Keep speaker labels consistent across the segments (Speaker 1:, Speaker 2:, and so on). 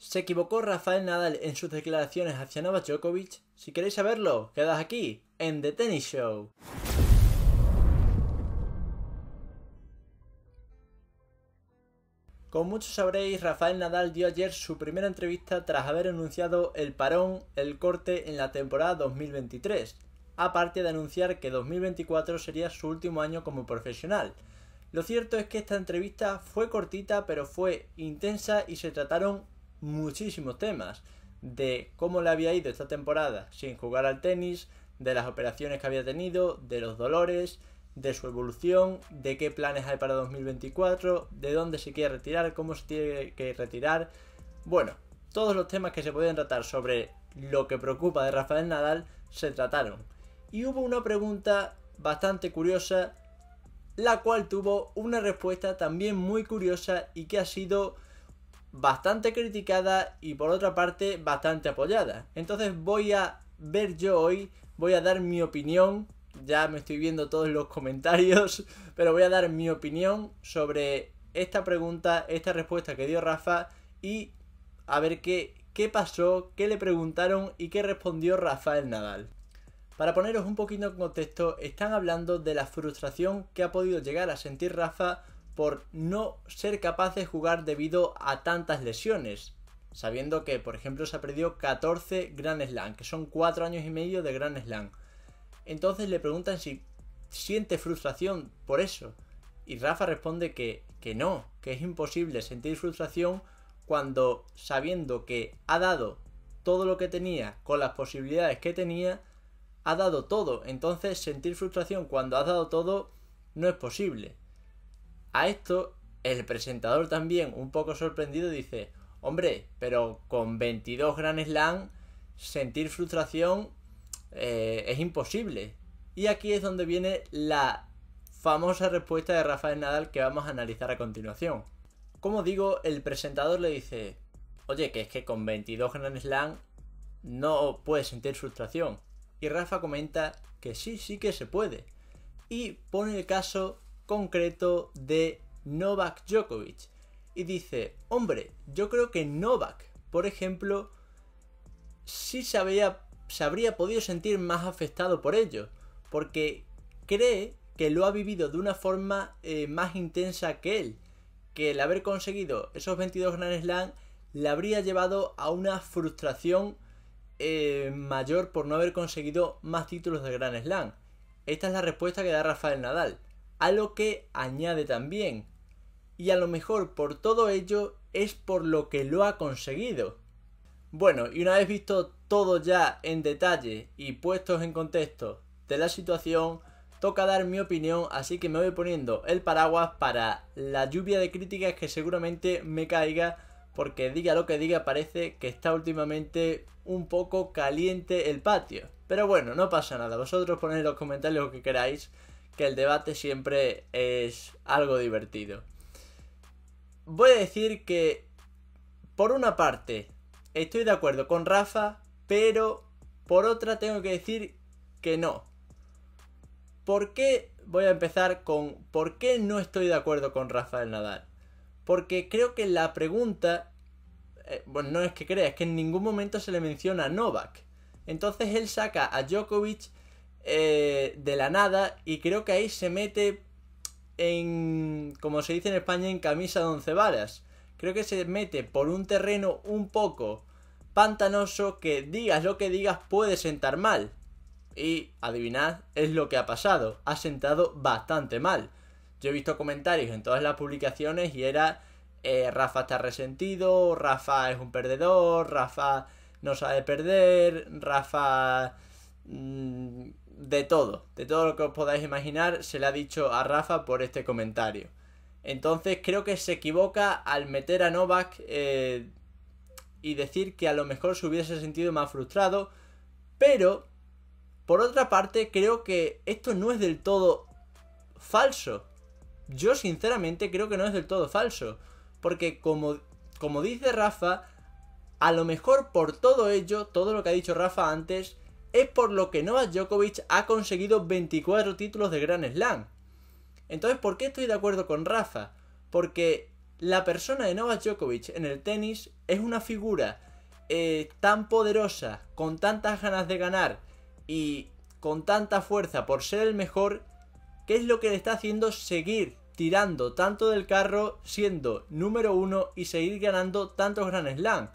Speaker 1: ¿Se equivocó Rafael Nadal en sus declaraciones hacia Novak Djokovic? Si queréis saberlo, quedad aquí, en The Tennis Show. Como muchos sabréis, Rafael Nadal dio ayer su primera entrevista tras haber anunciado el parón, el corte en la temporada 2023, aparte de anunciar que 2024 sería su último año como profesional. Lo cierto es que esta entrevista fue cortita pero fue intensa y se trataron muchísimos temas de cómo le había ido esta temporada sin jugar al tenis, de las operaciones que había tenido, de los dolores, de su evolución, de qué planes hay para 2024, de dónde se quiere retirar, cómo se tiene que retirar. Bueno, todos los temas que se podían tratar sobre lo que preocupa de Rafael Nadal se trataron. Y hubo una pregunta bastante curiosa, la cual tuvo una respuesta también muy curiosa y que ha sido bastante criticada y por otra parte bastante apoyada. Entonces voy a ver yo hoy, voy a dar mi opinión, ya me estoy viendo todos los comentarios, pero voy a dar mi opinión sobre esta pregunta, esta respuesta que dio Rafa y a ver qué, qué pasó, qué le preguntaron y qué respondió Rafael Nadal. Para poneros un poquito en contexto, están hablando de la frustración que ha podido llegar a sentir Rafa por no ser capaz de jugar debido a tantas lesiones. Sabiendo que, por ejemplo, se ha perdido 14 Grand Slam, que son 4 años y medio de Grand Slam. Entonces le preguntan si siente frustración por eso. Y Rafa responde que, que no, que es imposible sentir frustración cuando, sabiendo que ha dado todo lo que tenía, con las posibilidades que tenía, ha dado todo. Entonces sentir frustración cuando ha dado todo no es posible. A esto, el presentador también, un poco sorprendido, dice, hombre, pero con 22 Grand Slam, sentir frustración eh, es imposible. Y aquí es donde viene la famosa respuesta de Rafael Nadal que vamos a analizar a continuación. Como digo, el presentador le dice, oye, que es que con 22 Grand Slam no puedes sentir frustración. Y Rafa comenta que sí, sí que se puede. Y pone el caso concreto de Novak Djokovic. Y dice, hombre, yo creo que Novak, por ejemplo, sí se, se habría podido sentir más afectado por ello, porque cree que lo ha vivido de una forma eh, más intensa que él, que el haber conseguido esos 22 Grand Slam le habría llevado a una frustración eh, mayor por no haber conseguido más títulos de Grand Slam. Esta es la respuesta que da Rafael Nadal a lo que añade también. Y a lo mejor por todo ello es por lo que lo ha conseguido. Bueno, y una vez visto todo ya en detalle y puestos en contexto de la situación, toca dar mi opinión, así que me voy poniendo el paraguas para la lluvia de críticas que seguramente me caiga, porque diga lo que diga, parece que está últimamente un poco caliente el patio. Pero bueno, no pasa nada, vosotros poned los comentarios lo que queráis que el debate siempre es algo divertido. Voy a decir que, por una parte, estoy de acuerdo con Rafa, pero por otra tengo que decir que no. ¿Por qué? Voy a empezar con ¿por qué no estoy de acuerdo con Rafael Nadal? Porque creo que la pregunta, eh, bueno, no es que crea, es que en ningún momento se le menciona a Novak. Entonces él saca a Djokovic eh, de la nada y creo que ahí se mete en, como se dice en España, en camisa de once balas Creo que se mete por un terreno un poco pantanoso que digas lo que digas puede sentar mal. Y adivinad, es lo que ha pasado. Ha sentado bastante mal. Yo he visto comentarios en todas las publicaciones y era eh, Rafa está resentido, Rafa es un perdedor, Rafa no sabe perder, Rafa mm, de todo, de todo lo que os podáis imaginar, se le ha dicho a Rafa por este comentario. Entonces creo que se equivoca al meter a Novak eh, y decir que a lo mejor se hubiese sentido más frustrado, pero por otra parte creo que esto no es del todo falso. Yo sinceramente creo que no es del todo falso, porque como, como dice Rafa, a lo mejor por todo ello, todo lo que ha dicho Rafa antes, es por lo que Novak Djokovic ha conseguido 24 títulos de Grand Slam. Entonces, ¿por qué estoy de acuerdo con Rafa? Porque la persona de Novak Djokovic en el tenis es una figura eh, tan poderosa, con tantas ganas de ganar y con tanta fuerza por ser el mejor, que es lo que le está haciendo seguir tirando tanto del carro, siendo número uno y seguir ganando tantos Grand Slam.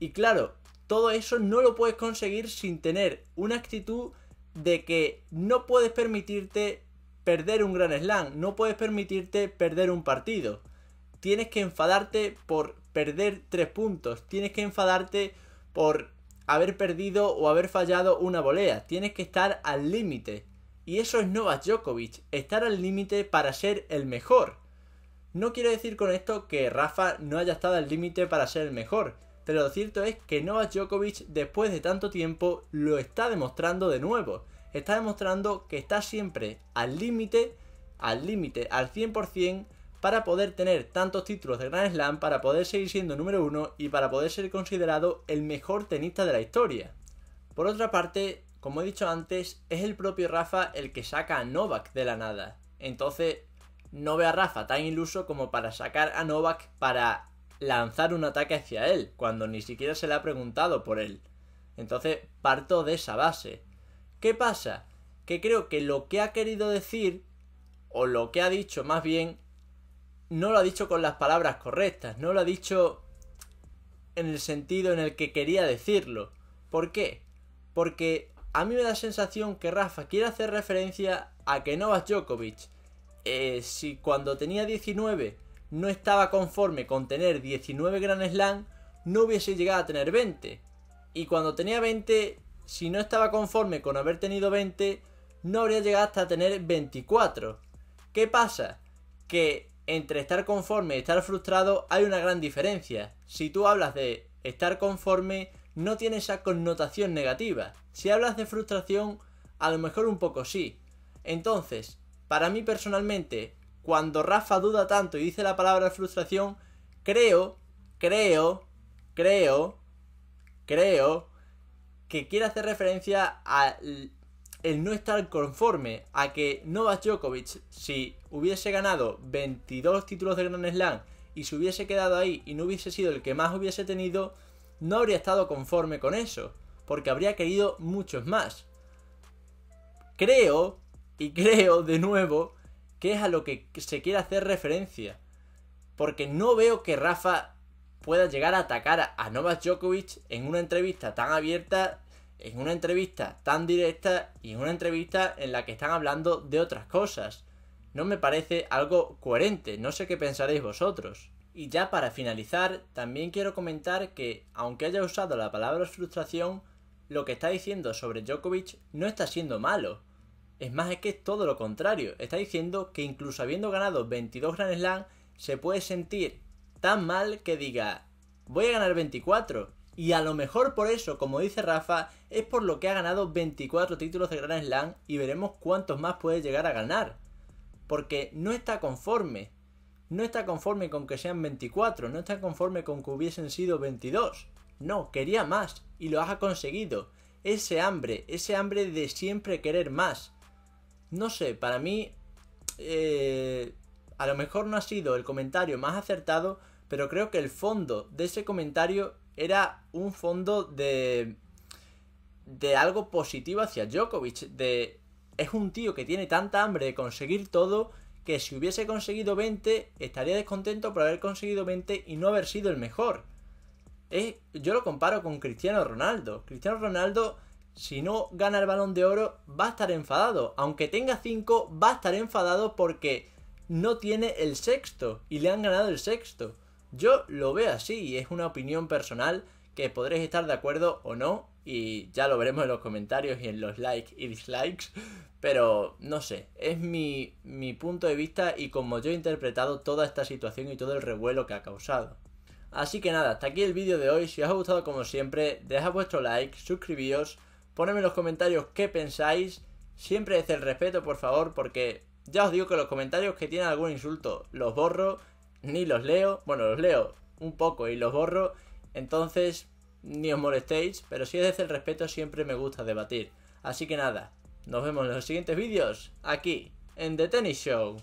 Speaker 1: Y claro, todo eso no lo puedes conseguir sin tener una actitud de que no puedes permitirte perder un gran slam, no puedes permitirte perder un partido. Tienes que enfadarte por perder tres puntos, tienes que enfadarte por haber perdido o haber fallado una volea, tienes que estar al límite. Y eso es Novak Djokovic, estar al límite para ser el mejor. No quiero decir con esto que Rafa no haya estado al límite para ser el mejor, pero lo cierto es que Novak Djokovic después de tanto tiempo lo está demostrando de nuevo. Está demostrando que está siempre al límite, al límite, al 100% para poder tener tantos títulos de Grand Slam, para poder seguir siendo número uno y para poder ser considerado el mejor tenista de la historia. Por otra parte, como he dicho antes, es el propio Rafa el que saca a Novak de la nada. Entonces, no ve a Rafa tan iluso como para sacar a Novak para lanzar un ataque hacia él, cuando ni siquiera se le ha preguntado por él. Entonces, parto de esa base. ¿Qué pasa? Que creo que lo que ha querido decir, o lo que ha dicho más bien, no lo ha dicho con las palabras correctas, no lo ha dicho en el sentido en el que quería decirlo. ¿Por qué? Porque a mí me da sensación que Rafa quiere hacer referencia a que Novak Djokovic, eh, si cuando tenía 19 no estaba conforme con tener 19 Grand Slam, no hubiese llegado a tener 20. Y cuando tenía 20, si no estaba conforme con haber tenido 20, no habría llegado hasta tener 24. ¿Qué pasa? Que entre estar conforme y estar frustrado hay una gran diferencia. Si tú hablas de estar conforme, no tiene esa connotación negativa. Si hablas de frustración, a lo mejor un poco sí. Entonces, para mí personalmente, cuando Rafa duda tanto y dice la palabra frustración, creo, creo, creo, creo que quiere hacer referencia al el no estar conforme a que Novak Djokovic, si hubiese ganado 22 títulos de Grand Slam y se hubiese quedado ahí y no hubiese sido el que más hubiese tenido, no habría estado conforme con eso, porque habría querido muchos más. Creo, y creo de nuevo, que es a lo que se quiere hacer referencia. Porque no veo que Rafa pueda llegar a atacar a Novak Djokovic en una entrevista tan abierta, en una entrevista tan directa y en una entrevista en la que están hablando de otras cosas. No me parece algo coherente, no sé qué pensaréis vosotros. Y ya para finalizar, también quiero comentar que, aunque haya usado la palabra frustración, lo que está diciendo sobre Djokovic no está siendo malo. Es más, es que es todo lo contrario. Está diciendo que incluso habiendo ganado 22 Grand Slam, se puede sentir tan mal que diga, voy a ganar 24. Y a lo mejor por eso, como dice Rafa, es por lo que ha ganado 24 títulos de Grand Slam y veremos cuántos más puede llegar a ganar. Porque no está conforme. No está conforme con que sean 24, no está conforme con que hubiesen sido 22. No, quería más y lo has conseguido. Ese hambre, ese hambre de siempre querer más no sé, para mí eh, a lo mejor no ha sido el comentario más acertado, pero creo que el fondo de ese comentario era un fondo de de algo positivo hacia Djokovic, de es un tío que tiene tanta hambre de conseguir todo que si hubiese conseguido 20 estaría descontento por haber conseguido 20 y no haber sido el mejor. yo lo comparo con Cristiano Ronaldo. Cristiano Ronaldo si no gana el balón de oro, va a estar enfadado. Aunque tenga 5, va a estar enfadado porque no tiene el sexto y le han ganado el sexto. Yo lo veo así y es una opinión personal que podréis estar de acuerdo o no y ya lo veremos en los comentarios y en los likes y dislikes, pero no sé, es mi, punto de vista y como yo he interpretado toda esta situación y todo el revuelo que ha causado. Así que nada, hasta aquí el vídeo de hoy, si os ha gustado como siempre, dejad vuestro like, suscribíos, Ponedme en los comentarios qué pensáis. Siempre desde el respeto, por favor, porque ya os digo que los comentarios que tienen algún insulto los borro, ni los leo. Bueno, los leo un poco y los borro. Entonces, ni os molestéis, pero si es desde el respeto siempre me gusta debatir. Así que nada, nos vemos en los siguientes vídeos, aquí, en The Tennis Show.